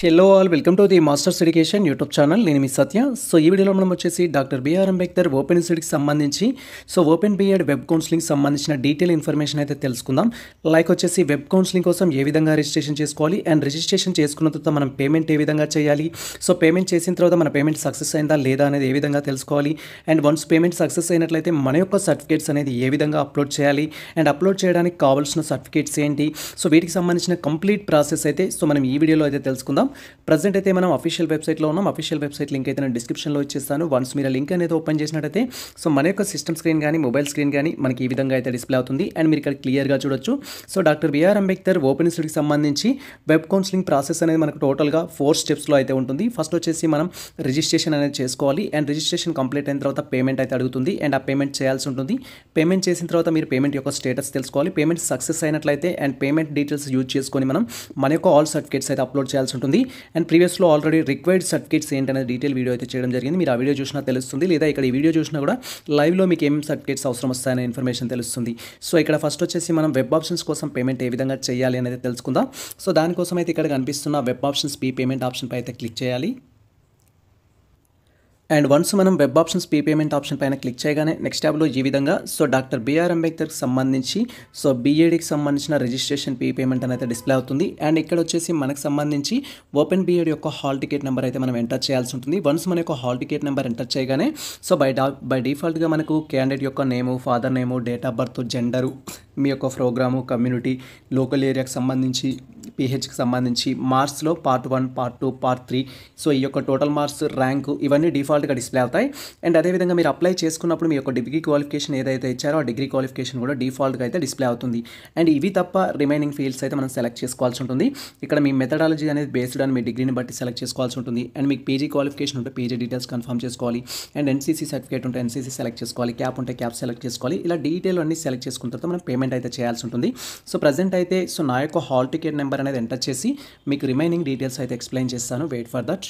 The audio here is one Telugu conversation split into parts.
hello all welcome to the masters education YouTube channel నేను మీ సత్య సో ఈ వీడియోలో మనం వచ్చేసి డాక్టర్ బిఆర్ అంబేద్కర్ ఓపెన్ ఇన్స్టిట్యూట్కి సంబంధించి so open BEd web counselling సంబంధించిన డీటెయిల్ ఇన్ఫర్మేషన్ అయితే తెలుసుకుందాం లైక్ వచ్చేసి వెబ్ కౌన్సిలింగ్ కోసం ఏ విధంగా రిజిస్ట్రేషన్ చేసుకోవాలి అండ్ రిజిస్ట్రేషన్ చేసుకున్న తర్వాత మనం పేమెంట్ ఏ విధంగా చేయాలి సో పేమెంట్ చేసిన తర్వాత మన పేమెంట్ సక్సెస్ అయిందా లేదా అనేది ఏ విధంగా తెలుసుకోవాలి అండ్ వన్స్ పేమెంట్ సక్సెస్ అయినట్లయితే మన యొక్క సర్టిఫికేట్స్ అనేది ఏ విధంగా అప్లోడ్ చేయాలి అండ్ అప్లోడ్ చేయడానికి కావాల్సిన సర్టిఫికేట్స్ ఏంటి సో వీటికి సంబంధించిన కంప్లీట్ ప్రాసెస్ అయితే సో మనం ఈ వీడియోలో అయితే తెలుసుకుందాం చూద్దాం ప్రజెంట్ అయితే మనం అఫీషియల్ వెబ్సైట్లో ఉన్నాం అఫీషియల్ వెబ్సైట్ లింక్ అయితే నేను డిస్క్రిప్షన్లో ఇచ్చేస్తాను వన్స్ మీరు లింక్ అనేది ఓపెన్ చేసినట్టయితే సో మన యొక్క సిస్టమ్ స్క్రీన్ కానీ మొబైల్ స్క్రీన్ కానీ మనకి ఈ విధంగా అయితే డిస్ప్లే అవుతుంది అండ్ మీరు ఇక్కడ క్లియర్గా చూడొచ్చు so doctor BR Ambedkar open ఇన్స్టిట్యూట్కి సంబంధించి వెబ్ కౌన్సిలింగ్ ప్రాసెస్ అనేది మనకు టోటల్గా ఫోర్ స్టెప్స్లో అయితే ఉంటుంది ఫస్ట్ వచ్చేసి మనం రిజిస్ట్రేషన్ అనేది చేసుకోవాలి అండ్ రిజిస్ట్రేషన్ కంప్లీట్ అయిన తర్వాత పేమెంట్ అయితే అడుగుతుంది అండ్ ఆ పేమెంట్ చేయాల్సి ఉంటుంది పేమెంట్ చేసిన తర్వాత మీరు పేమెంట్ యొక్క స్టేటస్ తెలుసుకోవాలి పేమెంట్ సక్సెస్ అయినట్లయితే అండ్ పేమెంట్ డీటెయిల్స్ యూజ్ చేసుకొని మనం మన యొక్క ఆల్ సర్టిఫికేట్స్ అయితే అప్లోడ్ చేయాల్సి ఉంటుంది ఉంటుంది అండ్ ప్రీవియస్లో ఆల్రెడీ రిక్వైర్డ్ సర్టిఫికేట్స్ ఏంటనే డీటెయిల్ వీడియో అయితే చేయడం జరిగింది మీరు ఆ వీడియో చూసినా తెలుస్తుంది లేదా ఇక్కడ ఈ వీడియో చూసినా కూడా లైవ్లో మీకు ఏం సర్టిఫికేట్స్ అవసరం వస్తాయనే ఇన్ఫర్మేషన్ తెలుస్తుంది సో ఇక్కడ ఫస్ట్ వచ్చేసి మనం వెబ్ ఆప్షన్స్ కోసం పేమెంట్ ఏ విధంగా చేయాలి అనేది తెలుసుకుందాం సో దానికోసం అయితే ఇక్కడ కనిపిస్తున్న వెబ్ ఆప్షన్స్ పీ పేమెంట్ ఆప్షన్పై అయితే క్లిక్ చేయాలి అండ్ వన్స్ మనం web options pay payment option పైన క్లిక్ చేయగానే నెక్స్ట్ ట్యాబ్లో ఈ విధంగా సో డాక్టర్ బీఆర్ అంబేద్కర్కి సంబంధించి సో బీఏడీకి సంబంధించిన రిజిస్ట్రేషన్ పే పేమెంట్ అనేది డిస్ప్లే అవుతుంది అండ్ ఇక్కడ వచ్చేసి మనకు సంబంధించి ఓపెన్ బీఎడ్ యొక్క హాల్ టికెట్ నెంబర్ అయితే మనం ఎంటర్ చేయాల్సి ఉంటుంది వన్స్ మన యొక్క హాల్ టికెట్ నెంబర్ ఎంటర్ చేయగానే సో బై డా బై డిఫాల్ట్గా మనకు క్యాండిడేట్ యొక్క name father name date of birth gender మీ యొక్క ప్రోగ్రాము కమ్యూనిటీ లోకల్ ఏరియాకి సంబంధించి పీహెచ్కి సంబంధించి మార్క్స్లో part one part two part three so ఈ యొక్క టోటల్ మార్క్స్ ర్యాంకు ఇవన్నీ డిఫాల్ట్గా డిస్ప్లే అవుతాయి అండ్ అదేవిధంగా మీరు అప్లై చేసుకున్నప్పుడు మీ యొక్క డిగ్రీ క్వాలిఫికేషన్ ఏదైతే ఇచ్చారో ఆ డిగ్రీ క్వాలిఫికేషన్ కూడా డిఫాల్ట్గా అయితే డిస్ప్లే అవుతుంది అండ్ ఇవి తప్ప రిమైనింగ్ ఫీల్డ్స్ అయితే మనం సెలెక్ట్ చేసుకోవాల్సి ఉంటుంది ఇక్కడ మీ మెథడాలజీ అనేది బేస్డ్ అని మీ డిగ్రీని బట్టి సెలెక్ట్ చేసుకోవాల్సి ఉంటుంది అండ్ మీకు పీజీ క్వాలిఫికేషన్ ఉంటే పీజీ డీటెయిల్స్ కన్ఫర్మ్ చేసుకోవాలి అండ్ ఎన్సీసీ సర్టిఫికేట్ ఉంటే ఎన్సీసీ సెలెక్ట్ చేసుకోవాలి క్యాప్ ఉంటే క్యాప్ సెలెక్ట్ చేసుకోవాలి ఇలా డీటెయిల్ అన్ని సెలెక్ట్ చేసుకున్న తర్వాత మనం పేమెంట్ అయితే చేయాల్సి ఉంటుంది సో ప్రజెంట్ అయితే సో నా యొక్క హాల్ టికెట్ నెంబర్ అనేది ఎంటర్ చేసి మీకు రిమైనింగ్ డీటెయిల్స్ అయితే ఎక్స్ప్లెయిన్ చేస్తాను wait for that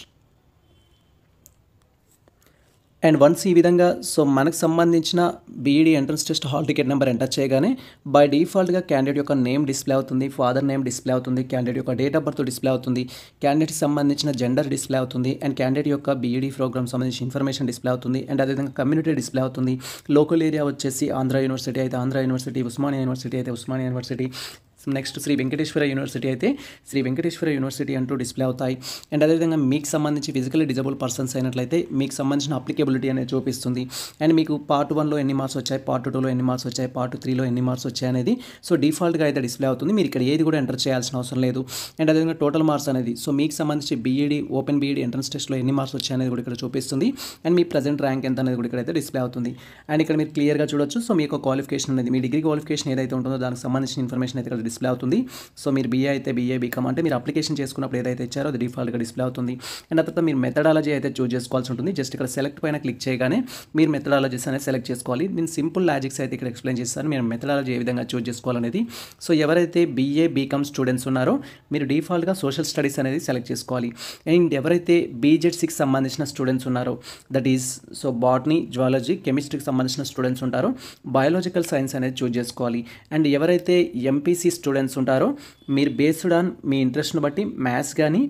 and once ఈ విధంగా సో మనకు సంబంధించిన BEd entrance test hall ticket number enter చేయగానే బై డిఫాల్ట్గా క్యాండిడేట్ యొక్క నేమ్ డిస్ప్లే అవుతుంది ఫాదర్ నేమ్ డిస్ప్లే అవుతుంది క్యాండిడేట్ యొక్క డేట్ ఆఫ్ బర్త్ డిస్ప్లే అవుతుంది క్యాండిడేట్కి సంబంధించిన జెండర్ డిస్ప్లే అవుతుంది అండ్ క్యాండిడేట్ యొక్క బీఈడీ ప్రోగ్రామ్ సంబంధించిన ఇన్ఫర్మేషన్ డిస్ప్లే అవుతుంది అండ్ అదేవిధంగా కమ్యూనిటీ డిస్ప్లే అవుతుంది లోకల్ ఏరియా వచ్చేసి ఆంధ్ర యూనివర్సిటీ అయితే ఆంధ్ర యూనివర్సిటీ ఉస్మానియా యూనివర్సిటీ అయితే Osmania university next Shri Venkateswara university అయితే శ్రీ వెంకటేశ్వర యూనివర్సిటీ అంటూ డిస్ప్లే అవుతాయి అండ్ అదేవిధంగా మీకు సంబంధించి ఫిజికల్ డిజబుల్ పర్సన్స్ అయినట్లయితే మీకు సంబంధించిన అప్లికేబిలిటీ అనేది చూపిస్తుంది అండ్ మీకు పార్ట్ వన్లో ఎన్ని మార్క్స్ వచ్చాయి పార్ట్ టూలో ఎన్ని మార్క్స్ వచ్చాయి పార్ట్ త్రీలో ఎన్ని మార్క్స్ వచ్చాయి అనేది సో డిఫాల్ట్గా అయితే డిస్ప్లే అవుతుంది మీరు ఇక్కడ ఏది కూడా ఎంటర్ చేయాల్సిన అవసరం లేదు అండ్ అదేవిధంగా టోటల్ మార్క్స్ అనేది సో మీకు సంబంధించి బీఈడి ఓపెన్ బీఈడి ఎంట్రన్స్ టెస్ట్లో ఎన్ని మార్క్స్ వచ్చాయి అనేది కూడా ఇక్కడ చూపిస్తుంది అండ్ మీ ప్రజెంట్ ర్యాంక్ ఎంత అనేది కూడా ఇక్కడైతే డిస్ప్లే అవుతుంది అండ్ ఇక్కడ మీరు క్లియర్గా చూడొచ్చు సో మీకు క్వాలిఫికేషన్ అనేది మీ డిగ్రీ క్వాలిఫికేషన్ ఏదైతే ఉంటుందో దానికి సంబంధించిన ఇన్ఫర్మేషన్ అయితే ఇక్కడ డిస్ప్లే అవుతుంది సో మీరు బీఏ అయితే బీఏ బీకామ్ అంటే మీరు అప్లికేషన్ చేసుకున్నప్పుడు ఏదైతే ఇచ్చారో అది డిఫాల్ట్గా డిస్ప్లే అవుతుంది అండ్ తర్వాత మీరు మెథడాలజీ అయితే చూజ్ చేసుకోవాల్సి ఉంటుంది జస్ట్ ఇక్కడ సెలెక్ట్ పైన క్లిక్ చేయగానే మీరు మెథడాలజీస్ అనేది సెలెక్ట్ చేసుకోవాలి నేను సింపుల్ లాజిక్స్ అయితే ఇక్కడ ఎక్స్ప్లెయిన్ చేస్తాను మీరు మెథడాలజీ ఏ విధంగా చూజ్ చేసుకోవాలనేది సో ఎవరైతే బీఏ బీకామ్ స్టూడెంట్స్ ఉన్నారో మీరు డిఫాల్ట్గా సోషల్ స్టడీస్ అనేది సెలెక్ట్ చేసుకోవాలి అండ్ ఎవరైతే బీజెడ్ సిక్స్ సంబంధించిన స్టూడెంట్స్ ఉన్నారో that is so botany zoology కెమిస్ట్రీకి సంబంధించిన స్టూడెంట్స్ ఉంటారో బయాలజికల్ సైన్స్ అనేది చూజ్ చేసుకోవాలి అండ్ ఎవరైతే ఎంపీసీ స్టూడెంట్స్ ఉంటారో మీరు బేస్డ్ ఆన్ మీ ఇంట్రెస్ట్ని బట్టి మ్యాథ్స్ కానీ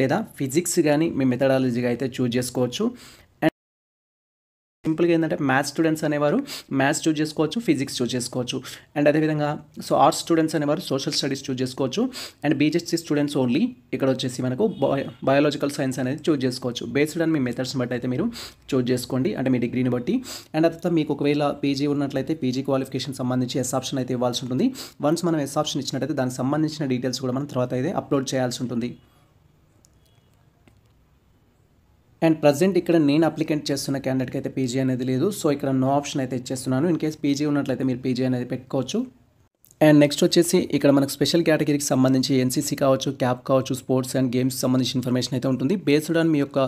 లేదా ఫిజిక్స్ కానీ మీ మెథడాలజీగా అయితే చూజ్ చేసుకోవచ్చు సింపుల్గా ఏంటంటే మ్యాథ్స్ స్టూడెంట్స్ అనేవారు మ్యాథ్స్ చూస్ చేసుకోవచ్చు ఫిజిక్స్ చూస్ చేసుకోవచ్చు అండ్ అదేవిధంగా సో ఆర్ట్స్ స్టూడెంట్స్ అనేవారు సోషల్ స్టడీస్ చూస్ చేసుకోవచ్చు అండ్ బీజెస్సీ స్టూడెంట్స్ ఓన్లీ ఇక్కడ వచ్చేసి మనకు బయాలజికల్ సైన్స్ అనేది చూస్ చేసుకోవచ్చు బేస్డ్ అండ్ మీ మెథడ్స్ బట్టి అయితే మీరు చూస్ చేసుకోండి అంటే మీ డిగ్రీని బట్టి అండ్ తర్వాత మీకు ఒకవేళ పీజీ ఉన్నట్లయితే పీజీ క్వాలిఫికేషన్ సంబంధించి ఎస్ ఆప్షన్ అయితే ఇవ్వాల్సి ఉంటుంది వన్స్ మనం ఎస్ ఆప్షన్ ఇచ్చినట్టయితే దానికి సంబంధించిన డీటెయిల్స్ కూడా మనం తర్వాత అయితే అప్లోడ్ చేయాల్సి ఉంటుంది అండ్ ప్రజెంట్ ఇక్కడ నేను అప్లికెంట్ చేస్తున్న క్యాండిడేట్కి అయితే పీజీ అనేది లేదు సో ఇక్కడ నో ఆప్షన్ అయితే ఇచ్చేస్తున్నాను ఇన్ కేస్ పీజీ ఉన్నట్లయితే మీరు పీజీ అనేది పెట్టుకోవచ్చు అండ్ నెక్స్ట్ వచ్చేసి ఇక్కడ మనకు స్పెషల్ కేటగిరీకి సంబంధించి ఎన్సీసీ కావచ్చు క్యాప్ కావచ్చు స్పోర్ట్స్ అండ్ గేమ్స్ సంబంధించిన ఇన్ఫర్మేషన్ అయితే ఉంటుంది బేస్డ్ ఆన్ మీ యొక్క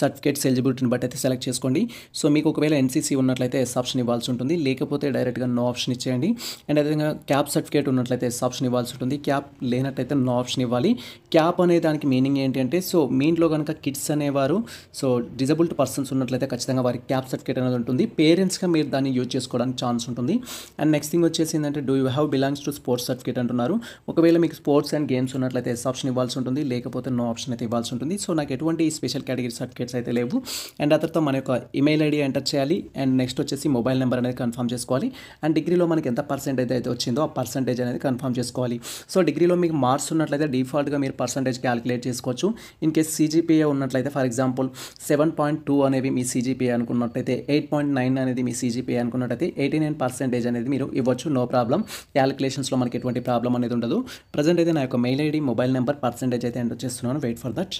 సర్టిఫికేట్స్ ఎలిజిబిలిటీని బట్టి అయితే సెలెక్ట్ చేసుకోండి సో మీకు ఒకవేళ ఎన్సీసీ ఉన్నట్లయితే ఎస్ ఆప్షన్ ఇవ్వాల్సి ఉంటుంది లేకపోతే డైరెక్ట్గా నో ఆప్షన్ ఇచ్చేయండి అండ్ అదేవిధంగా క్యాప్ సర్టిఫికేట్ ఉన్నట్లయితే ఎస్ ఆప్షన్ ఇవ్వాల్సి ఉంటుంది క్యాప్ లేనట్లయితే నో ఆప్షన్ ఇవ్వాలి క్యాప్ అనే దానికి మీనింగ్ ఏంటంటే సో మీ ఇంట్లో కనుక కిడ్స్ అనేవారు సో డిజబుల్డ్ పర్సన్స్ ఉన్నట్లయితే ఖచ్చితంగా వారికి క్యాప్ సర్టిఫికేట్ అనేది ఉంటుంది పేరెంట్స్గా మీరు దాన్ని యూజ్ చేసుకోవడానికి ఛాన్స్ ఉంటుంది అండ్ నెక్స్ట్ థింగ్ వచ్చేసి ఏంటంటే do you have belong belongs to sports certificate అంటున్నారు ఒకవేళ మీకు స్పోర్ట్స్ అండ్ గేమ్స్ ఉన్నట్లయితే ఎస్ ఆప్షన్ ఇవ్వాల్సి ఉంటుంది లేకపోతే నో ఆప్షన్ అయితే ఇవ్వాల్సి ఉంటుంది సో నాకు ఎటువంటి స్పెషల్ కేటగిరీ సర్టిఫికేట్స్ అయితే లేవు అండ్ అతడితో మన యొక్క ఇమెయిల్ ఐడి ఎంటర్ చేయాలి అండ్ నెక్స్ట్ వచ్చేసి మొబైల్ నెంబర్ అనేది కన్ఫర్మ్ చేసుకోవాలి అండ్ డిగ్రీలో మనకి ఎంత పర్సెంటేజ్ అయితే వచ్చిందో ఆ పర్సెంటేజ్ అనేది కన్ఫర్మ్ చేసుకోవాలి సో డిగ్రీలో మీకు మార్క్స్ ఉన్నట్లయితే డిఫాల్ట్గా మీరు పర్సెంటేజ్ క్యాలిక్యులేట్ చేసుకోవచ్చు ఇన్ కేస్ సీజీపీఏ ఉన్నట్లయితే for example seven point two అనేవి మీ సీజీపీఏ అనుకున్నట్టయితే ఎయిట్ పాయింట్ నైన్ అనేది మీ సీజీపీఏ అనుకున్నట్టయితే ఎయిటీ నైన్ పర్సెంటేజ్ అనేది మీరు ఇవ్వచ్చు నో ప్రాబ్లం క్యాలిక్యులేట్ క్యాలిక్యులేషన్స్లో మనకి ఎటువంటి ప్రాబ్లం అనేది ఉండదు ప్రజెంట్ అయితే నా యొక్క mail ID mobile number percentage అయితే ఎంటర్ చేస్తున్నాను వెయిట్ ఫర్ దట్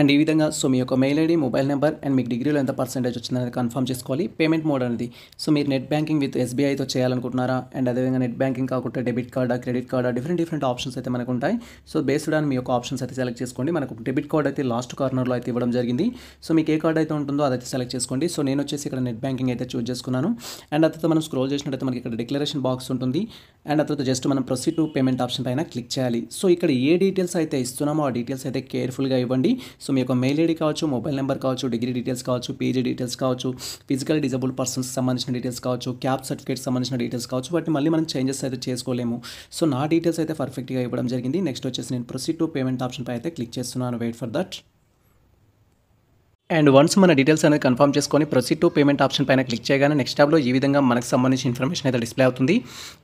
అండ్ ఈ విధంగా సో మీ యొక్క mail ID mobile number and మీకు డిగ్రీలో ఎంత పర్సెంటేజ్ వచ్చిందనేది కన్ఫర్మ్ చేసుకోవాలి పేమెంట్ మోడ్ అనేది సో మీరు నెట్ బ్యాంకింగ్ విత్ ఎస్బీఐతో చేయాలనుకుంటున్నారా అండ్ అదేవిధంగా నెట్ బ్యాంకింగ్ కాకుండా డెబిట్ కార్డా క్రెడిట్ కార్డా డిఫరెంట్ డిఫరెంట్ ఆప్షన్స్ అయితే మనకు ఉంటాయి సో బేస్డ్ ఆన్ మీ యొక్క ఆప్షన్స్ అయితే సెలెక్ట్ చేసుకోండి మనకు డెబిట్ కార్డ్ అయితే లాస్ట్ కార్నర్లో అయితే ఇవ్వడం జరిగింది సో మీకు ఏ కార్డ్ అయితే ఉంటుందో అదైతే సెలెక్ట్ చేసుకోండి సో నేను వచ్చేసి ఇక్కడ నెట్ బ్యాంకింగ్ అయితే చూస్ చేసుకున్నాను అండ్ అతను మనం స్క్రోల్ చేసినట్టయితే మనకి ఇక్కడ డిక్లరేషన్ బాక్స్ ఉంటుంది అండ్ అతను జస్ట్ మనం ప్రొసీడ్ టు పేమెంట్ ఆప్షన్ పైన క్లిక్ చేయాలి సో ఇక్కడ ఏ డీటెయిల్స్ అయితే ఇస్తున్నామో ఆ డీటెయిల్స్ అయితే కేర్ఫుల్గా ఇవ్వండి సో మీ యొక్క మెయిల్ ఐడి కావచ్చు మొబైల్ నెంబర్ కావచ్చు డిగ్రీ డీటెయిల్స్ కావచ్చు పీజీ డీటెయిల్స్ కావచ్చు ఫిజికల్ డిజబుల్ పర్సన్స్ సంబంధించిన డీటెయిల్స్ కావచ్చు క్యాబ్ సర్టిఫికేట్ సంబంధించిన డీటెయిల్స్ కావచ్చు వాటిని మళ్ళీ మనం చేంజెస్ అయితే చేసుకోలేము సో నా డీటెయిల్స్ అయితే పర్ఫెక్ట్గా ఇవ్వడం జరిగింది నెక్స్ట్ వచ్చేసి నేను ప్రొసీడ్ టు పేమెంట్ ఆప్షన్పై అయితే క్లిక్ చేస్తున్నాను wait for that and once మన డీటెయిల్స్ అనేది కన్ఫర్మ్ చేసుకొని ప్రొసీడ్ టు పేమెంట్ ఆప్షన్ పైన క్లిక్ చేయగానే నెక్స్ట్ ట్యాబ్లో ఈ విధంగా మనకు సంబంధించిన ఇన్ఫర్మేషన్ అయితే డిస్ప్లే అవుతుంది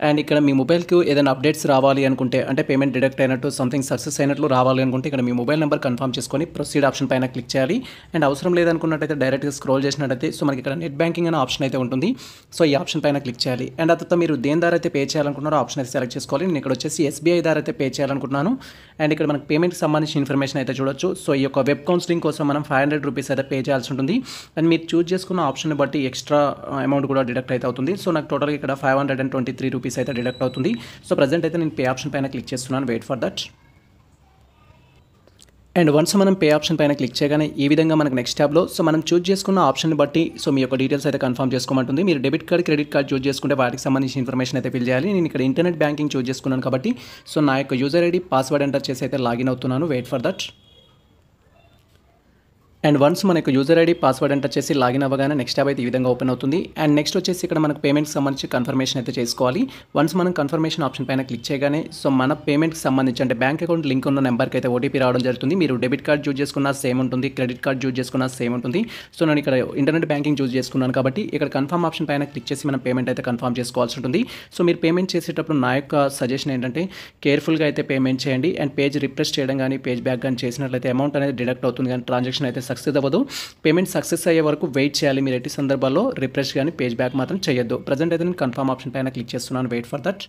అండ్ ఇక్కడ మీ మొబైల్కి ఏదైనా అప్డేట్స్ రావాలి అనుకుంటే అంటే పేమెంట్ డిడక్ట్ అయినట్టు సంథింగ్ సక్సెస్ అయినట్లు రావాలి అనుకుంటే ఇక్కడ మీ మొబైల్ నెంబర్ కన్ఫర్మ్ చేసుకొని ప్రొసీడ్ ఆప్షన్ పైన క్లిక్ చేయాలి అండ్ అవసరం లేదనుకున్నట్టయితే డైరెక్ట్గా స్క్రోల్ చేసినట్టయితే సో మనకి ఇక్కడ నెట్ బ్యాంకింగ్ అనే ఆప్షన్ అయితే ఉంటుంది సో ఈ ఆప్షన్ పైన క్లిక్ చేయాలి అండ్ అతను తర్వాత మీరు దేని ద్వారా అయితే పే చేయాలనుకున్నారో ఆప్షన్ అయితే సెలెక్ట్ చేసుకోవాలి నేను ఇక్కడ వచ్చేసి ఎస్బీఐ ద్వారా అయితే పే చేయాలనుకుంటున్నాను అండ్ ఇక్కడ మనకు పేమెంట్కి సంబంధించిన ఇన్ఫర్మేషన్ అయితే చూడొచ్చు సో ఈ యొక్క వెబ్ కౌన్సిలింగ్ కోసం మనం ఫైవ్ హండ్రెడ్ రూపీస్ అయితే పే చేయాల్సి ఉంటుంది అండ్ మీరు చూజ్ చేసుకున్న ఆప్షన్ బట్టి ఎక్స్ట్రా అమౌంట్ uh, కూడా డిడక్ట్ అయితే అవుతుంది సో నాకు టోటల్గా ఇక్కడ five hundred and twenty three rupees అయితే డిడక్ట్ అవుతుంది సో ప్రజెంట్ అయితే నేను పే ఆప్షన్ పైన క్లిక్ చేస్తున్నాను wait for that and once మనం పే ఆప్షన్ పైన క్లిక్ చేయగానే ఈ విధంగా మనకు నెక్స్ట్ ట్యాబ్లో సో మనం చూజ్ చేసుకున్న ఆప్షన్ బట్టి సో మీ యొక్క డీటెయిల్స్ అయితే కన్ఫర్మ్ చేసుకోమంటుంది మీరు debit card credit card choose చేసుకుంటే వాటికి సంబంధించిన ఇన్ఫర్మేషన్ అయితే ఫిల్ చేయాలి నేను ఇక్కడ ఇంటర్నెట్ బ్యాంకింగ్ చూజ్ చేసుకున్నాను కాబట్టి సో నా యొక్క యూజర్ ఐడి పాస్వర్డ్ ఎంటర్ చేసి అయితే లాగిన్ అవుతున్నాను wait for that and once మనకు యూజర్ ఐడి పాస్వర్డ్ ఎంటర్ చేసి లాగిన్ అవ్వగానే నెక్స్ట్ ట్యాబ్ అయితే ఈ విధంగా ఓపెన్ అవుతుంది అండ్ నెక్స్ట్ వచ్చేసి ఇక్కడ మనకు పేమెంట్కి సంబంధించి కన్ఫర్మేషన్ అయితే చేసుకోవాలి వన్స్ మనం కన్ఫర్మేషన్ ఆప్షన్ పైన క్లిక్ చేయగానే సో మన పేమెంట్కి సంబంధించి అంటే బ్యాంక్ అకౌంట్ లింక్ ఉన్న నెంబర్కి అయితే ఓటీపీ రావడం జరుగుతుంది మీరు డెబిట్ కార్డ్ యూజ్ చేసుకున్నా సేమ్ ఉంటుంది క్రెడిట్ కార్డ్ యూజ్ చేసుకున్నా సేమ్ ఉంటుంది సో నేను ఇక్కడ ఇంటర్నెట్ బ్యాంకింగ్ యూజ్ చేసుకున్నాను కాబట్టి ఇక్కడ కన్ఫర్మ్ ఆప్షన్ పైన క్లిక్ చేసి మనం పేమెంట్ అయితే కన్ఫర్మ్ చేసుకోవాల్సి ఉంటుంది సో మీరు పేమెంట్ చేసేటప్పుడు నా యొక్క సజెషన్ ఏంటంటే కేర్ఫుల్గా అయితే పేమెంట్ చేయండి అండ్ పేజ్ రిఫ్రెష్ చేయడం కానీ పేజ్ బ్యాక్ కానీ చేసినట్లయితే అమౌంట్ అనేది డిడక్ట్ అవుతుంది కానీ ట్రాన్సాక్షన్ అయితే సక్సెస్ అవ్వదు పేమెంట్ సక్సెస్ అయ్యే వరకు వెయిట్ చేయాలి మీరు ఎట్టి సందర్భాల్లో రిఫ్రెష్ కానీ పేజ్ బ్యాక్ మాత్రం చేయొద్దు ప్రజెంట్ అయితే నేను కన్ఫర్మ్ ఆప్షన్ పైన క్లిక్ చేస్తున్నాను wait for that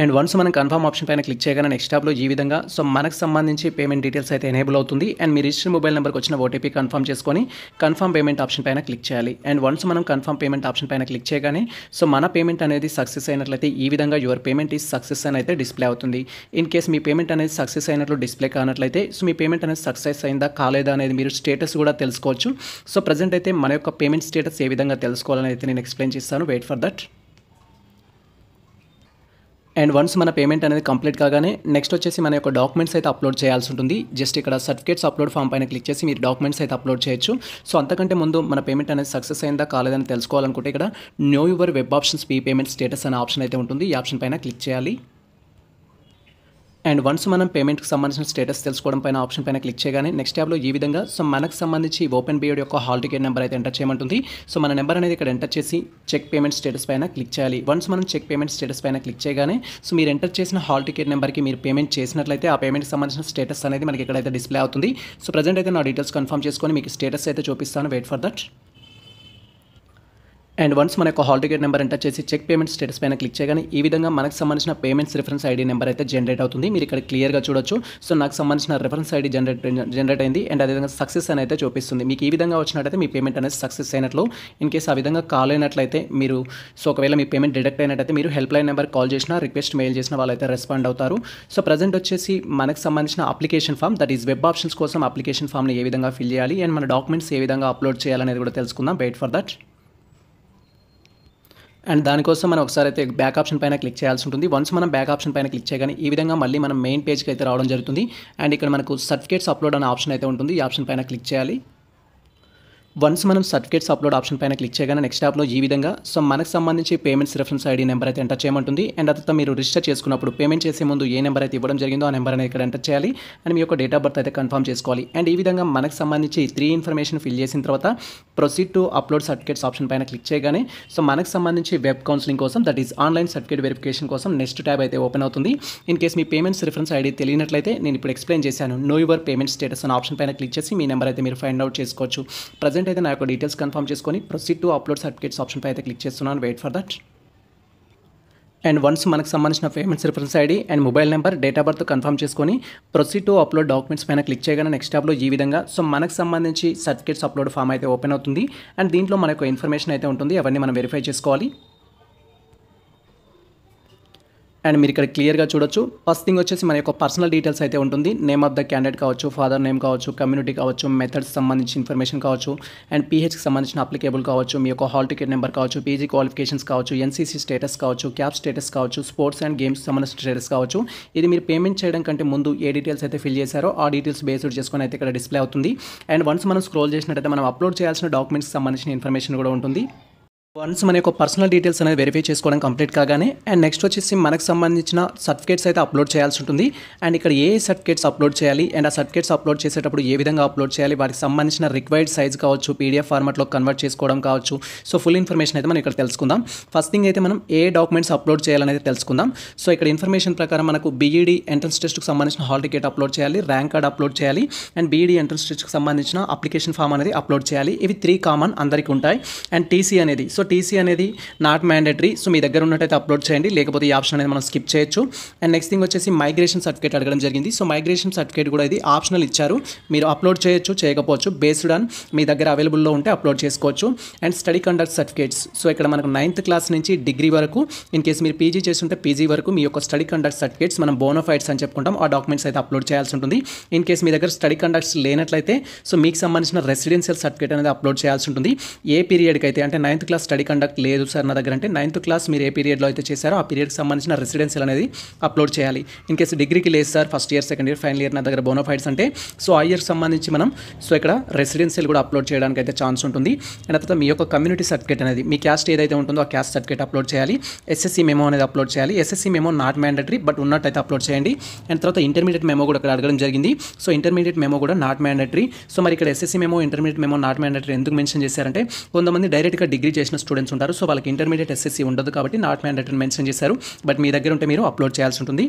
and once మనం కన్ఫర్మ్ ఆప్షన్ పైన క్లిక్ చేయగానే నెక్స్ట్ ట్యాబ్లో ఈ విధంగా సో మనకు సంబంధించి పేమెంట్ డీటెయిల్స్ అయితే ఎనేబుల్ అవుతుంది అండ్ మీ రిజిస్టర్ మొబైల్ నెంబర్కి వచ్చిన ఓటీపీ కన్ఫర్మ్ చేసుకొని కన్ఫర్మ్ పేమెంట్ ఆప్షన్ పైన క్లిక్ చేయాలి అండ్ వన్స్ మనం కన్ఫర్మ్ పేమెంట్ ఆప్షన్ పైన క్లిక్ చేయగానే సో మన పేమెంట్ అనేది సక్సెస్ అయినట్లయితే ఈ విధంగా యువర్ పేమెంట్ ఈజ్ సక్సెస్ అని అయితే డిస్ప్లే అవుతుంది ఇన్ కేస్ మీ పేమెంట్ అనేది సక్సెస్ అయినట్లు డిస్ప్లే కానట్లయితే సో మీ పేమెంట్ అనేది సక్సెస్ అయిందా కాలేదా అనేది మీరు స్టేటస్ కూడా తెలుసుకోవచ్చు సో ప్రజెంట్ అయితే మన యొక్క పేమెంట్ స్టేటస్ ఏ విధంగా తెలుసుకోవాలని అయితే నేను ఎక్స్ప్లెయిన్ చేస్తాను wait for that and once మన పేమెంట్ అనేది కంప్లీట్ కాగానే నెక్స్ట్ వచ్చేసి మన యొక్క డాక్యుమెంట్స్ అయితే అప్లోడ్ చేయాల్సి ఉంటుంది జస్ట్ ఇక్కడ సర్టిఫికేట్స్ అప్లోడ్ ఫామ్ పైన క్లిక్ చేసి మీరు డాక్యుమెంట్స్ అయితే అప్లోడ్ చేయొచ్చు సో అంతకంటే ముందు మన పేమెంట్ అనేది సక్సెస్ అయిందా కాలేదని తెలుసుకోవాలనుకుంటే ఇక్కడ new your web options pay payment status అనే ఆప్షన్ అయితే ఉంటుంది ఈ ఆప్షన్ పైన క్లిక్ చేయాలి అండ్ వన్స్ మనం పేమెంట్కి సంబంధించిన స్టేటస్ తెలుసుకోవడం పైన ఆప్షన్ పైన క్లిక్ చేయగానే నెక్స్ట్ ట్యాబ్లో ఈ విధంగా సో మనకు సంబంధించి ఓపెన్ బియర్డ్ యొక్క హాల్ టికెట్ నెంబర్ అయితే ఎంటర్ చేయమంటుంది సో మన నెంబర్ అనేది ఇక్కడ ఎంటర్ చేసి చెక్ పేమెంట్ స్టేటస్ పైన క్లిక్ చేయాలి వన్స్ మనం చెక్ పేమెంట్ స్టేటస్ పైన క్లిక్ చేయగానే సో మీరు ఎంటర్ చేసిన హాల్ టికెట్ నెంబర్కి మీరు పేమెంట్ చేసినట్లయితే ఆ పేమెంట్కి సంబంధించిన స్టేటస్ అనేది మనకి ఇక్కడైతే డిస్ప్లే అవుతుంది సో ప్రజెంట్ అయితే నా డీటెయిల్స్ కన్ఫర్మ్ చేసుకొని మీకు స్టేటస్ అయితే చూపిస్తాను wait for that and once మన యొక్క హాల్ టికెట్ నెంబర్ ఎంటర్ చేసి చెక్ పేమెంట్ స్టేటస్ పైన క్లిక్ చేయగానే ఈ విధంగా మనకు సంబంధించిన పేమెంట్స్ రిఫరెన్స్ ఐడి నెంబర్ అయితే జనరేట్ అవుతుంది మీరు ఇక్కడ క్లియర్గా చూడొచ్చు సో నాకు సంబంధించిన రిఫరెన్స్ ఐడి జనరేట్ జనరేట్ అయింది అండ్ అదేవిధంగా సక్సెస్ అని అయితే చూపిస్తుంది మీకు ఈ విధంగా వచ్చినట్టయితే మీ పేమెంట్ అనేది సక్సెస్ అయినట్లు ఇన్ కేసు ఆ విధంగా కాల్ అయినట్లయితే మీరు సో ఒకవేళ మీ పేమెంట్ డిడక్ట్ అయినట్టయితే మీరు హెల్ప్ లైన్ నెంబర్ కాల్ చేసినా రిక్వెస్ట్ మెయిల్ చేసిన వాళ్ళైతే రెస్పాండ్ అవుతారు సో ప్రజెంట్ వచ్చేసి మనకు సంబంధించిన application form that is web options కోసం అప్లికేషన్ ఫామ్ని ఏ విధంగా ఫిల్ చేయాలి అండ్ మన డాక్యుమెంట్స్ ఏ విధంగా అప్లోడ్ చేయాలనేది కూడా తెలుసుకుందాం వెయిట్ ఫర్ దట్ అండ్ దానికోసం మనం ఒకసారి అయితే బ్యాక్ ఆప్షన్ పైన క్లిక్ చేయాల్సి ఉంటుంది వన్స్ మనం బ్యాక్ ఆప్షన్ పైన క్లిక్ చేయగానే ఈ విధంగా మళ్ళీ మనం మెయిన్ పేజ్కి అయితే రావడం జరుగుతుంది అండ్ ఇక్కడ మనకు సర్టిఫికేట్స్ అప్లోడ్ అనే ఆప్షన్ అయితే ఉంటుంది ఈ ఆప్షన్ పైన క్లిక్ చేయాలి వన్స్ మనం సర్టిఫికేట్స్ అప్లోడ్ ఆప్షన్ పైన క్లిక్ చేయగానే నెక్స్ట్ యాప్లో ఈ విధంగా సో మనకు సంబంధించి పేమెంట్స్ రిఫరెన్స్ ఐడి నెంబర్ అయితే ఎంటర్ చేయమంటుంది అండ్ తర్వాత మీరు రిజిస్టర్ చేసుకున్నప్పుడు పేమెంట్ చేసే ముందు ఏ నెంబర్ అయితే ఇవ్వడం జరిగిందో ఆ నెంబర్ అనేది ఇక్కడ ఎంటర్ చేయాలి అండ్ మీ యొక్క డేట్ ఆఫ్ బర్త్ అయితే కన్ఫర్మ్ చేసుకోవాలి అండ్ ఈ విధంగా మనకు సంబంధించి త్రీ ఇన్ఫర్మేషన్ ఫిల్ చేసిన తర్వాత proceed to upload certificates option పైన క్లిక్ చేయగానే సో మనకు సంబంధించి వెబ్ కౌన్సిలింగ్ కోసం that is online certificate verification కోసం నెక్స్ట్ ట్యాబ్ అయితే ఓపెన్ అవుతుంది ఇన్ కేస్ మీ పేమెంట్స్ రిఫరెన్స్ ఐడి తెలియనట్లయితే నేను ఇప్పుడు ఎక్స్ప్లెయిన్ చేశాను నో యువర్ పేమెంట్ స్టేటస్ అనే ఆప్షన్ పైన క్లిక్ చేసి మీ నెంబర్ అయితే మీరు ఫైండ్ అవుట్ చేసుకోవచ్చు ప్రజెంట్ స్టూడెంట్ అయితే నా యొక్క డీటెయిల్స్ కన్ఫర్మ్ చేసుకొని ప్రొసీడ్ టు అప్లోడ్ సర్టిఫికేట్స్ పై అయితే క్లిక్ చేస్తున్నాను wait for that and once మనకు సంబంధించిన payments reference ID and mobile number date of birth confirm చేసుకొని ప్రొసీడ్ టు అప్లోడ్ డాక్యుమెంట్స్ పైన క్లిక్ చేయగానే నెక్స్ట్ స్టాప్లో ఈ విధంగా సో మనకు సంబంధించి సర్టిఫికేట్స్ అప్లోడ్ ఫామ్ అయితే ఓపెన్ అవుతుంది అండ్ దీంట్లో మనకు ఇన్ఫర్మేషన్ అయితే ఉంటుంది అవన్నీ మనం వెరిఫై చేసుకోవాలి అండ్ మీరు ఇక్కడ క్లియర్గా చూడొచ్చు ఫస్ట్ థింగ్ వచ్చేసి మన యొక్క పర్సనల్ డీటెయిల్స్ అయితే ఉంటుంది నేమ్ ఆఫ్ ద క్యాండిడేట్ కావచ్చు ఫాదర్ నేమ్ కావచ్చు కమ్యూనిటీ కావచ్చు మెథడ్స్ సంబంధించి ఇన్ఫర్మేషన్ కావచ్చు అండ్ పీహెచ్కి సంబంధించిన అప్లికేబుల్ కావచ్చు మీ యొక్క హాల్ టికెట్ నెంబర్ కావచ్చు పీజీ క్వాలిఫికేషన్స్ కావచ్చు ఎన్సీసీ స్టేటస్ కావచ్చు క్యాబ్ స్టేటస్ కావచ్చు స్పోర్ట్స్ అండ్ గేమ్స్ సంబంధించిన స్టేటస్ కావచ్చు ఇది మీరు పేమెంట్ చేయడం కంటే ముందు ఏ డీటెయిల్స్ అయితే ఫిల్ చేశారో ఆ డీటెయిల్స్ బేస్డ్ చేసుకొని అయితే ఇక్కడ డిస్ప్లే అవుతుంది అండ్ వన్స్ మనం స్క్రోల్ చేసినట్టయితే మనం అప్లోడ్ చేయాల్సిన డాక్యుమెంట్స్ సంబంధించిన ఇన్ఫర్మేషన్ కూడా ఉంటుంది వన్స్ మన యొక్క పర్సనల్ డీటెయిల్స్ అనేది వెరిఫై చేసుకోవడం కంప్లీట్ కాగానే అండ్ నెక్స్ట్ వచ్చేసి మనకు సంబంధించిన సర్టిఫికేట్స్ అయితే అప్లోడ్ చేయాల్సి ఉంటుంది అండ్ ఇక్కడ ఏ సర్టిఫికేట్స్ అప్లోడ్ చేయాలి అండ్ ఆ సర్టిఫికేట్స్ అప్లోడ్ చేసేటప్పుడు ఏ విధంగా అప్లోడ్ చేయాలి వాటికి సంబంధించిన రిక్వైర్డ్ సైజ్ కావచ్చు పీడిఎఫ్ ఫార్మాట్లో కన్వర్ట్ చేసుకోవడం కావచ్చు సో ఫుల్ ఇన్ఫర్మేషన్ అయితే మనం ఇక్కడ తెలుసుకుందాం ఫస్ట్ థింగ్ అయితే మనం ఏ డాక్యుమెంట్స్ అప్లోడ్ చేయాలనేది తెలుసుకుందాం సో ఇక్కడ ఇన్ఫర్మేషన్ ప్రకారం మనకు బీఈడీ ఎంట్రన్స్ టెస్ట్కి సంబంధించిన హాల్ టికెట్ అప్లోడ్ చేయాలి ర్యాంక్ కార్డ్ అప్లోడ్ చేయాలి అండ్ బీఈడీ ఎంట్రన్స్ టెస్ట్కి సంబంధించిన అప్లికేషన్ ఫామ్ అనేది అప్లోడ్ చేయాలి ఇవి త్రీ కామన్ అందరికీ ఉంటాయి అండ్ టీసీ అనేది సో టీసీ అనేది నాట్ మ్యాండేటరీ సో మీ దగ్గర ఉన్నట్టయితే అప్లోడ్ చేయండి లేకపోతే ఈ ఆప్షన్ అనేది మనం స్కిప్ చేయొచ్చు అండ్ నెక్స్ట్ థింగ్ వచ్చేసి మైగ్రేషన్ సర్టిఫికేట్ అడగడం జరిగింది సో మైగ్రేషన్ సర్టిఫికేట్ కూడా ఇది ఆప్షనల్ ఇచ్చారు మీరు అప్లోడ్ చేయొచ్చు చేయకపోవచ్చు బేస్డ్ ఆన్ మీ దగ్గర అవైలబుల్లో ఉంటే అప్లోడ్ చేసుకోవచ్చు and study conduct certificates so ఇక్కడ మనకు నైన్త్ క్లాస్ నుంచి డిగ్రీ వరకు ఇన్ కేసు మీరు పీజీ చేస్తుంటే పీజీ వరకు మీ యొక్క స్టడీ కండక్ట్ సర్టిఫికేట్స్ మనం బోనోఫైడ్స్ అని చెప్పుకుంటాం ఆ డాక్యుమెంట్స్ అయితే అప్లోడ్ చేయాల్సి ఉంటుంది ఇన్ కేసు మీ దగ్గర స్టడీ కండక్ట్స్ లేనట్లయితే సో మీకు సంబంధించిన రెసిడెన్షియల్ సర్టిఫికేట్ అనేది అప్లోడ్ చేయాల్సి ఉంటుంది ఏ పీరియడ్కి అయితే అంటే ninth class study study conduct లేదు సార్ నా దగ్గర అంటే నైన్త్ క్లాస్ మీరు ఏ పీరియడ్లో అయితే చేశారో ఆ పీరియడ్కి సంబంధించిన రెసిడెన్షియల్ అనేది అప్లోడ్ చేయాలి ఇన్ కేసు డిగ్రీకి లేదు sir first year second year final year నా దగ్గర బోనోఫైడ్స్ అంటే సో ఆ ఇయర్ సంబంధించి మనం సో ఇక్కడ రెసిడెన్షియల్ కూడా అప్లోడ్ చేయడానికి అయితే ఛాన్స్ ఉంటుంది అండ్ తర్వాత మీ యొక్క కమ్యూనిటీ సర్టిఫికేట్ అనేది మీ క్యాస్ట్ ఏదైతే ఉంటుందో ఆ క్యాస్ట్ సర్టిఫికేట్ అప్లోడ్ చేయాలి ఎస్ఎస్సీ మెమో అనేది అప్లోడ్ చేయాలి SSC memo not mandatory but ఉన్నట్టయితే అప్లోడ్ చేయండి అండ్ తర్వాత ఇంటర్మీడియట్ మెమో కూడా ఇక్కడ అడగడం జరిగింది సో ఇంటర్మీడియట్ మెమో కూడా నాట్ మ్యాండటరీ సో మరి ఇక్కడ SSC memo intermediate memo not mandatory ఎందుకు మెన్షన్ చేశారంటే కొంతమంది డైరెక్ట్గా డిగ్రీ చేసిన స్టూడెంట్స్ ఉంటారు సో వాళ్ళకి ఇంటర్మీడియట్ ఎస్ఎస్సీ ఉండదు కాబట్టి నాట్ మ్యాండేటరీ మెన్షన్ చేశారు బట్ మీ దగ్గర ఉంటే మీరు అప్లోడ్ చేయాల్సి ఉంటుంది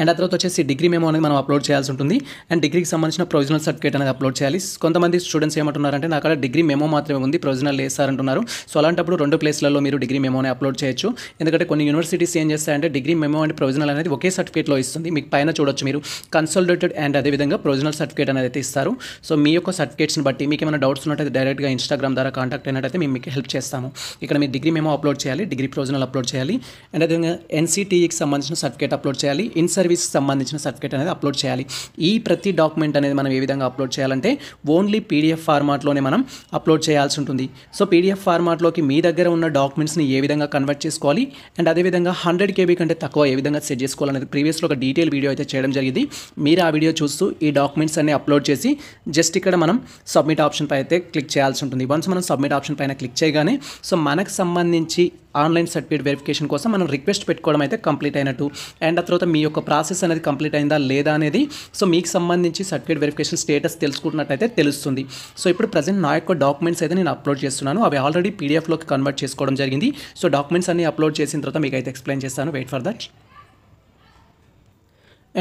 అండ్ ఆ తర్వాత వచ్చేసి డిగ్రీ మేము అనేది మనం అప్లోడ్ చేయాల్సి ఉంటుంది అండ్ డిగ్రీకి సంబంధించిన ప్రొవిజనల్ సర్టిఫికేట్ అనేది అప్లోడ్ చేయాలి కొంతమంది స్టూడెంట్స్ ఏమంటున్నారంటే నాకు అక్కడ డిగ్రీ మెమో మాత్రమే ఉంది ప్రొవిజనల్ అంటున్నారు సో అలాంటప్పుడు రెండు ప్లేస్లలో మీరు డిగ్రీ మెమోని అప్లోడ్ చేయొచ్చు ఎందుకంటే కొన్ని యూనివర్సిటీస్ ఏం చేస్తాయంటే డిగ్రీ మెమో అండ్ ప్రొవిజనల్ అనేది ఒకే సర్టిఫికేట్లో ఇస్తుంది మీకు పైన చూడొచ్చు మీరు కన్సల్టేటెడ్ అండ్ అదేవిధంగా ప్రొవిజనల్ సర్టిఫికేట్ అనేది అయితే ఇస్తారు సో మీ యొక్క సర్టిఫికేట్స్ని బట్టి మీకు ఏమైనా డౌట్స్ ఉన్నట్టయితే డైరెక్ట్గా ఇన్స్టాగ్రామ్ ద్వారా కాంటాక్ట్ అయినట్టయితే మేము మీకు హెల్ప్ చేస్తాము ఇక్కడ మీరు డిగ్రీ మేమో అప్లోడ్ చేయాలి డిగ్రీ ప్రొవిజనల్ అప్లోడ్ చేయాలి అండ్ అదేవిధంగా ఎన్సీటీఈకి e సంబంధించిన సర్టిఫికేట్ అప్లోడ్ చేయాలి ఇన్ సర్వీస్ సంబంధించిన సర్టిఫికేట్ అనేది అప్లోడ్ చేయాలి ఈ ప్రతి డాక్యుమెంట్ అనేది మనం ఏ విధంగా అప్లోడ్ చేయాలంటే ఓన్లీ పీడిఎఫ్ ఫార్మాట్లోనే మనం అప్లోడ్ చేయాల్సి ఉంటుంది సో పీడిఎఫ్ ఫార్మాట్లోకి మీ దగ్గర ఉన్న డాక్యుమెంట్స్ని ఏ విధంగా కన్వర్ట్ చేసుకోవాలి అండ్ అదేవిధంగా హండ్రెడ్ కేబీ కంటే తక్కువ ఏ విధంగా సెట్ చేసుకోవాలనేది ప్రీవియస్లో ఒక డీటెయిల్ వీడియో అయితే చేయడం జరిగింది మీరు ఆ వీడియో చూస్తూ ఈ డాక్యుమెంట్స్ అన్ని అప్లోడ్ చేసి జస్ట్ ఇక్కడ మనం సబ్మిట్ ఆప్షన్ పై అయితే క్లిక్ చేయాల్సి ఉంటుంది వన్స్ మనం సబ్మిట్ ఆప్షన్ పైన క్లిక్ చేయగానే సో మనకు సంబంధించి ఆన్లైన్ సర్టిఫికేట్ వెరిఫికేషన్ కోసం మనం రిక్వెస్ట్ పెట్టుకోవడం అయితే కంప్లీట్ అయినట్టు అండ్ ఆ తర్వాత మీ యొక్క ప్రాసెస్ అనేది కంప్లీట్ అయిందా లేదా అనేది సో మీకు సంబంధించి సర్టిఫికేట్ వెరిఫికేషన్ స్టేటస్ తెలుసుకుంటున్నట్టయితే తెలుస్తుంది సో ఇప్పుడు ప్రజెంట్ నా యొక్క డాక్యుమెంట్స్ అయితే నేను అప్లోడ్ చేస్తున్నాను అవి ఆల్రెడీ పీడిఎఫ్లోకి కన్వర్ట్ చేసుకోవడం జరిగింది సో డాక్యుమెంట్స్ అన్ని అప్లోడ్ చేసిన తర్వాత మీకు అయితే ఎక్స్ప్లెయిన్ చేస్తాను wait for that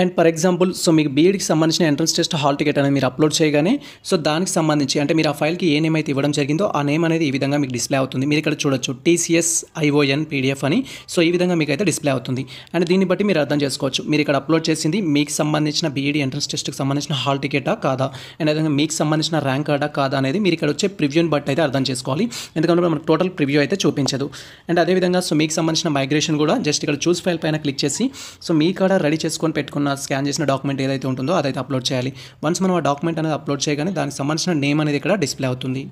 and for example so మీకు బీఈడికి e సంబంధించిన ఎంట్రన్స్ టెస్ట్ హాల్ టికెట్ అనేది మీరు అప్లోడ్ చేయగానే సో దానికి సంబంధించి అంటే మీరు ఆ ఫైల్కి ఏ నేమ్ అయితే ఇవ్వడం జరిగిందో ఆ నేమ్ అనేది ఈ విధంగా మీకు డిస్ప్లే అవుతుంది మీరు ఇక్కడ చూడొచ్చు టీసీఎస్ ఐఓఎన్ పీడిఎఫ్ అని సో ఈ విధంగా మీకు అయితే డిస్ప్లే అవుతుంది అండ్ దీన్ని బట్టి మీరు అర్థం చేసుకోవచ్చు మీరు ఇక్కడ అప్లోడ్ చేసింది మీకు సంబంధించిన బీఈడి ఎంట్రన్స్ టెస్ట్కి సంబంధించిన హాల్ టికెటా కాదా అండ్ అదేవిధంగా మీకు సంబంధించిన ర్యాంక్ కార్డా కాదా అనేది మీరు ఇక్కడ వచ్చే ప్రివ్యూని బట్టి అయితే అర్థం చేసుకోవాలి ఎందుకంటే మనకు టోటల్ ప్రివ్యూ అయితే చూపించదు అండ్ అదేవిధంగా సో మీకు సంబంధించిన మైగ్రేషన్ కూడా జస్ట్ ఇక్కడ చూస్ ఫైల్ పైన క్లిక్ చేసి సో మీ కాడ రెడీ చేసుకొని పెట్టుకున్న ఉన్న స్కాన్ చేసిన డాక్యుమెంట్ ఏదైతే ఉంటుందో అదైతే అప్లోడ్ చేయాలి వన్స్ మనం ఆ డాక్యుమెంట్ అనేది అప్లోడ్ చేయగానే దానికి సంబంధించిన నేమ్ అనేది ఇక్కడ డిస్ప్లే అవుతుంది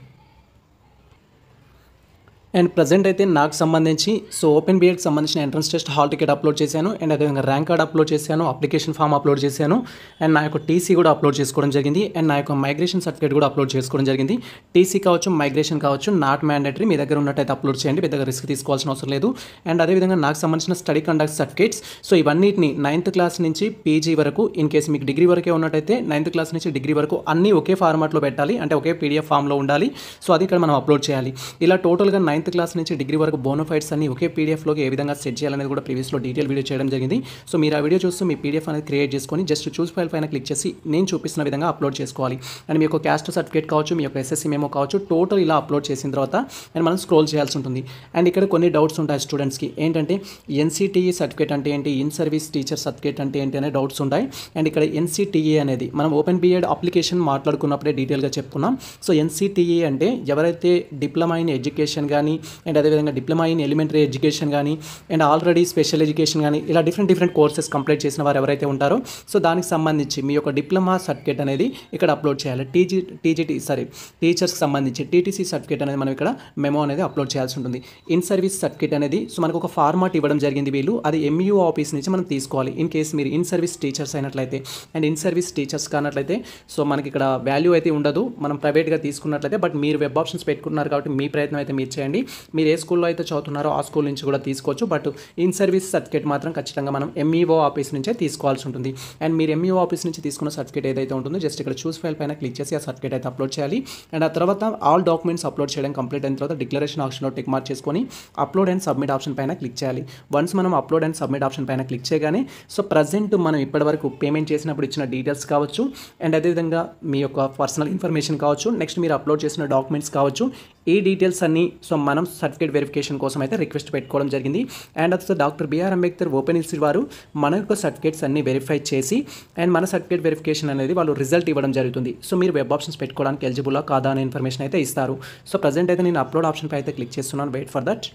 అండ్ ప్రజెంట్ అయితే నాకు సంబంధించి సో ఓపెన్ బీఎడ్కి సంబంధించిన entrance test hall ticket upload చేశాను అండ్ అదేవిధంగా ర్యాంక్ కార్డ్ అప్లోడ్ చేశాను అప్లికేషన్ ఫామ్ అప్లోడ్ చేశాను అండ్ నా యొక్క టీసీ కూడా అప్లోడ్ చేసుకోవడం జరిగింది అండ్ నా యొక్క మైగ్రేషన్ సర్టిఫికేట్ కూడా అప్లోడ్ చేసుకోవడం జరిగింది టీసీ కావచ్చు మైగ్రేషన్ కావచ్చు నాట్ మ్యాండేటరీ మీ దగ్గర ఉన్నట్టయితే అప్లోడ్ చేయండి పెద్దగా రిస్క్ తీసుకోవాల్సిన అవసరం లేదు అండ్ అదేవిధంగా నాకు సంబంధించిన స్టడీ కండక్ట్ సర్టిఫికేట్స్ సో ఇవన్నిటిని నైన్త్ క్లాస్ నుంచి పీజీ వరకు ఇన్ కేసు మీకు డిగ్రీ వరకే ఉన్నట్టయితే నైన్త్ క్లాస్ నుంచి డిగ్రీ వరకు అన్నీ ఒకే ఫార్మాట్లో పెట్టాలి అంటే ఒకే పీడిఎఫ్ ఫామ్లో ఉండాలి సో అది ఇక్కడ మనం అప్లోడ్ చేయాలి ఇలా టోటల్గా నైన్త్ టెన్త్ క్లాస్ నుంచి డిగ్రీ వరకు బోనోఫైట్స్ అన్ని ఒకే పీడిఎఫ్లోకి ఏ విధంగా సెట్ చేయాలనేది కూడా ప్రీవియస్లో డీటెయిల్ వీడియో చేయడం జరిగింది సో మీరు ఆ వీడియో చూస్తూ మీ పీడిఎఫ్ అనేది క్రియేట్ చేసుకొని జస్ట్ చూస్ ఫైల్ పైన క్లిక్ చేసి నేను చూపిస్తున్న విధంగా అప్లోడ్ చేసుకోవాలి అండ్ మీ యొక్క క్యాస్ట్ సర్టిఫికేట్ కావచ్చు మీ యొక్క ఎస్ఎస్సీ మేమో కావచ్చు టోటల్ ఇలా అప్లోడ్ చేసిన తర్వాత అండ్ మనం స్క్రోల్ చేయాల్సి ఉంటుంది అండ్ ఇక్కడ కొన్ని డౌట్స్ ఉంటాయి స్టూడెంట్స్కి ఏంటంటే ఎన్సీటీఈ సర్టిఫికేట్ e అంటే ఏంటి ఇన్ సర్వీస్ టీచర్ సర్టిఫికేట్ అంటే ఏంటి అనే డౌట్స్ ఉంటాయి అండ్ ఇక్కడ ఎన్సీటీఈ e అనేది మనం ఓపెన్ బిఎడ్ అప్లికేషన్ మాట్లాడుకున్నప్పుడే డీటెయిల్గా చెప్పుకున్నాం సో ఎన్సీటీఈ e అంటే ఎవరైతే డిప్లొమా ఇన్ ఎడ్యుకేషన్ కానీ కానీ అండ్ అదేవిధంగా డిప్లొమా ఇన్ ఎలిమెంటరీ ఎడ్యుకేషన్ కానీ అండ్ ఆల్రెడీ స్పెషల్ ఎడ్యుకేషన్ కానీ ఇలా డిఫరెంట్ డిఫరెంట్ కోర్సెస్ కంప్లీట్ చేసిన వారు ఎవరైతే ఉంటారో సో దానికి సంబంధించి మీ యొక్క డిప్లొమా సర్టిఫికేట్ అనేది ఇక్కడ అప్లోడ్ చేయాలి టీజీ టీజీటీ సారీ టీచర్స్కి సంబంధించి టీటీసీ సర్టిఫికేట్ అనేది మనం ఇక్కడ మెమో అనేది అప్లోడ్ చేయాల్సి ఉంటుంది ఇన్ సర్వీస్ సర్టిఫికేట్ అనేది సో మనకు ఒక ఫార్మాట్ ఇవ్వడం జరిగింది వీళ్ళు అది ఎంయూ ఆఫీస్ నుంచి మనం తీసుకోవాలి ఇన్ కేస్ మీరు ఇన్ సర్వీస్ టీచర్స్ అయినట్లయితే అండ్ ఇన్ సర్వీస్ టీచర్స్ కానట్లయితే సో మనకి ఇక్కడ వాల్యూ అయితే ఉండదు మనం ప్రైవేట్గా తీసుకున్నట్లయితే బట్ మీరు వెబ్ ఆప్షన్స్ పెట్టుకున్నారు కాబట్టి మీ ప్రయత్నం అయితే మీరు చేయండి చేసుకోండి మీరు ఏ స్కూల్లో అయితే చదువుతున్నారో ఆ స్కూల్ నుంచి కూడా తీసుకోవచ్చు బట్ ఇన్ సర్వీస్ సర్టిఫికేట్ మాత్రం ఖచ్చితంగా మనం ఎంఈఓ e ఆఫీస్ నుంచే తీసుకోవాల్సి ఉంటుంది అండ్ మీరు ఎంఈఓ e ఆఫీస్ నుంచి తీసుకున్న సర్టిఫికేట్ ఏదైతే ఉంటుందో జస్ట్ ఇక్కడ చూస్ ఫైల్ పైన క్లిక్ చేసి ఆ సర్టిఫికేట్ అయితే అప్లోడ్ చేయాలి అండ్ ఆ తర్వాత ఆల్ డాక్యుమెంట్స్ అప్లోడ్ చేయడం కంప్లీట్ అయిన తర్వాత డిక్లరేషన్ ఆప్షన్లో టిక్ మార్క్ చేసుకొని అప్లోడ్ అండ్ సబ్మిట్ ఆప్షన్ పైన క్లిక్ చేయాలి వన్స్ మనం అప్లోడ్ అండ్ సబ్మిట్ ఆప్షన్ పైన క్లిక్ చేయగానే సో ప్రజెంట్ మనం ఇప్పటివరకు పేమెంట్ చేసినప్పుడు ఇచ్చిన డీటెయిల్స్ కావచ్చు అండ్ అదేవిధంగా మీ యొక్క పర్సనల్ ఇన్ఫర్మేషన్ కావచ్చు నెక్స్ట్ మీరు అప్లోడ్ చేసిన డాక్యుమెంట్స్ కావచ్చు ఈ డీటెయిల్స్ అన్నీ సో మనం సర్టిఫికేట్ వెరిఫికేషన్ కోసం అయితే రిక్వెస్ట్ పెట్టుకోవడం జరిగింది అండ్ అసలు doctor BR Ambedkar open institute వారు మన యొక్క సర్టిఫికేట్స్ అన్ని వెరిఫై చేసి అండ్ మన సర్టిఫికేట్ వెరిఫికేషన్ అనేది వాళ్ళు రిజల్ట్ ఇవ్వడం జరుగుతుంది సో మీరు వెబ్ ఆప్షన్స్ పెట్టుకోవడానికి ఎలిజిబుల్ కాదా అనే ఇన్ఫర్మేషన్ అయితే ఇస్తారు సో ప్రజెంట్ అయితే నేను అప్లోడ్ ఆప్షన్పై అయితే క్లిక్ చేస్తున్నాను wait for that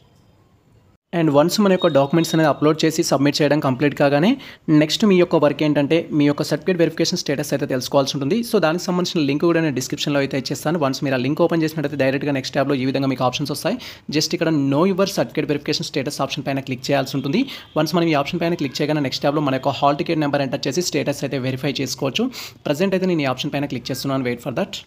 and once మన యొక్క డాక్యుమెంట్స్ అనేది అప్లోడ్ చేసి సబ్మిట్ చేయడం కంప్లీట్ కాగానే నెక్స్ట్ మీ యొక్క వర్క్ ఏంటంటే మీ యొక్క సర్టిఫికేట్ వెరిఫికేషన్ స్టేటస్ అయితే తెలుసుకోవాల్సి ఉంటుంది సో దానికి సంబంధించిన లింక్ కూడా నేను డిస్క్రిప్షన్లో అయితే ఇచ్చేస్తాను వన్స్ మీరు ఆ లింక్ ఓపెన్ చేసినట్టయితే డైరెక్ట్గా నెక్స్ట్ ట్యాబ్లో ఈ విధంగా మీకు ఆప్షన్స్ వస్తాయి జస్ట్ ఇక్కడ know your certificate verification status option పైన క్లిక్ చేయాల్సి ఉంటుంది వన్స్ మనం ఈ ఆప్షన్ పైన క్లిక్ చేయగానే నెక్స్ట్ ట్యాబ్లో మన యొక్క హాల్ టికెట్ నెంబర్ ఎంటర్ చేసి స్టేటస్ అయితే వెరిఫై చేసుకోవచ్చు ప్రజెంట్ అయితే నేను ఈ ఆప్షన్ పైన క్లిక్ చేస్తున్నాను wait for that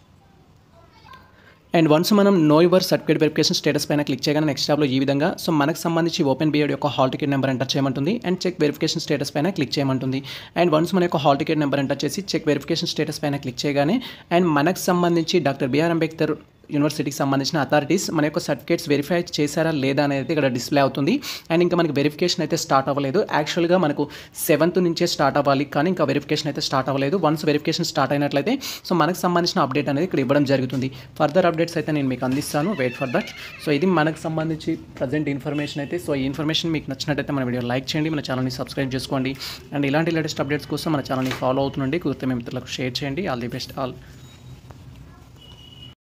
and once మనం know your certificate verification status పైన క్లిక్ చేయగానే నెక్స్ట్ ట్యాబ్లో ఈ విధంగా సో మనకు సంబంధించి ఓపెన్ బిఎడ్ యొక్క హాల్ టికెట్ నెంబర్ ఎంటర్ చేయమంటుంది అండ్ చెక్ వెరిఫికేషన్ స్టేటస్ పైన క్లిక్ చేయమంటుంది అండ్ వన్స్ మన యొక్క హాల్ టికెట్ నెంబర్ ఎంటర్ చేసి చెక్ వెరిఫికేషన్ స్టేటస్ పైన క్లిక్ చేయగానే అండ్ మనకు సంబంధించి డాక్టర్ బిఆర్ అంబేద్కర్ యూనివర్సిటీకి సంబంధించిన అథారిటీస్ మన యొక్క సర్టిఫికేట్స్ వెరిఫై చేశారా లేదా అనేది ఇక్కడ డిస్ప్లే అవుతుంది అండ్ ఇంకా మనకి వెరిఫికేషన్ అయితే స్టార్ట్ అవ్వలేదు యాక్చువల్గా మనకు సెవెంత్ నుంచే స్టార్ట్ అవ్వాలి కానీ ఇంకా వెరిఫికేషన్ అయితే స్టార్ట్ అవ్వలేదు వన్స్ వెరిఫికేషన్ స్టార్ట్ అయినట్లయితే సో మనకు సంబంధించిన అప్డేట్ అనేది ఇక్కడ ఇవ్వడం జరుగుతుంది ఫర్దర్ అప్డేట్స్ అయితే నేను మీకు అందిస్తాను వెయిట్ ఫర్ దట్ సో ఇది మనకు సంబంధించి ప్రజెంట్ ఇన్ఫర్మేషన్ అయితే సో ఈ ఇన్ఫర్మేషన్ మీకు నచ్చినట్టయితే మన వీడియో లైక్ చేయండి మన ఛానల్ని సబ్స్క్రైబ్ చేసుకోండి అండ్ ఇలాంటి లేటెస్ట్ అప్డేట్స్ కోసం మన ఛానల్ని ఫాలో అవుతుండండి కుదిరితే మిత్రులకు షేర్ చేయండి ఆల్ ది బెస్ట్ ఆల్